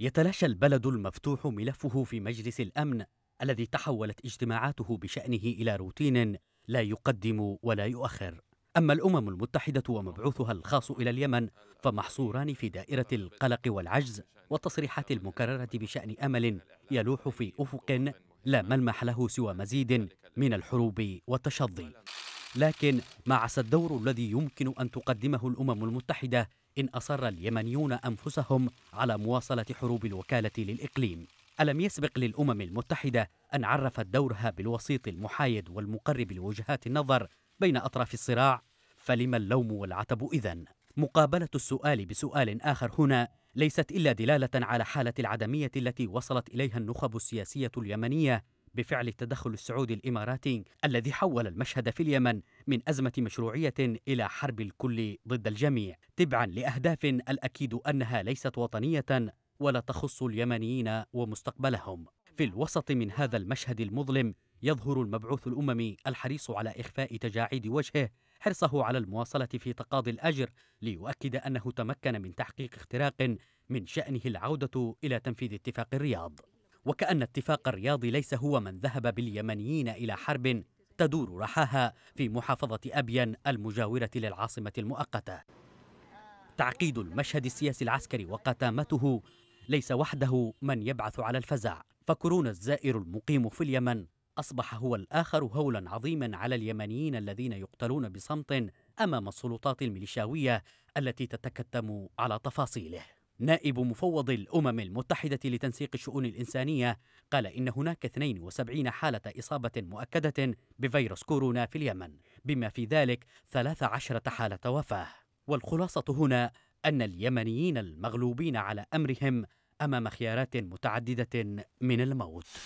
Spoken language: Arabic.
يتلاشى البلد المفتوح ملفه في مجلس الامن الذي تحولت اجتماعاته بشانه الى روتين لا يقدم ولا يؤخر اما الامم المتحده ومبعوثها الخاص الى اليمن فمحصوران في دائره القلق والعجز والتصريحات المكرره بشان امل يلوح في افق لا ملمح له سوى مزيد من الحروب والتشظي لكن ما عسى الدور الذي يمكن ان تقدمه الامم المتحده إن أصر اليمنيون أنفسهم على مواصلة حروب الوكالة للإقليم ألم يسبق للأمم المتحدة أن عرفت دورها بالوسيط المحايد والمقرب لوجهات النظر بين أطراف الصراع فلما اللوم والعتب إذا مقابلة السؤال بسؤال آخر هنا ليست إلا دلالة على حالة العدمية التي وصلت إليها النخب السياسية اليمنية بفعل التدخل السعودي الاماراتي الذي حول المشهد في اليمن من ازمه مشروعيه الى حرب الكل ضد الجميع تبعا لاهداف الاكيد انها ليست وطنيه ولا تخص اليمنيين ومستقبلهم في الوسط من هذا المشهد المظلم يظهر المبعوث الاممي الحريص على اخفاء تجاعيد وجهه حرصه على المواصله في تقاضي الاجر ليؤكد انه تمكن من تحقيق اختراق من شانه العوده الى تنفيذ اتفاق الرياض وكأن اتفاق الرياض ليس هو من ذهب باليمنيين إلى حرب تدور رحاها في محافظة أبين المجاورة للعاصمة المؤقتة تعقيد المشهد السياسي العسكري وقتامته ليس وحده من يبعث على الفزع فكورونا الزائر المقيم في اليمن أصبح هو الآخر هولا عظيما على اليمنيين الذين يقتلون بصمت أمام السلطات الميليشاوية التي تتكتم على تفاصيله نائب مفوض الأمم المتحدة لتنسيق الشؤون الإنسانية قال إن هناك 72 حالة إصابة مؤكدة بفيروس كورونا في اليمن بما في ذلك 13 حالة وفاة والخلاصة هنا أن اليمنيين المغلوبين على أمرهم أمام خيارات متعددة من الموت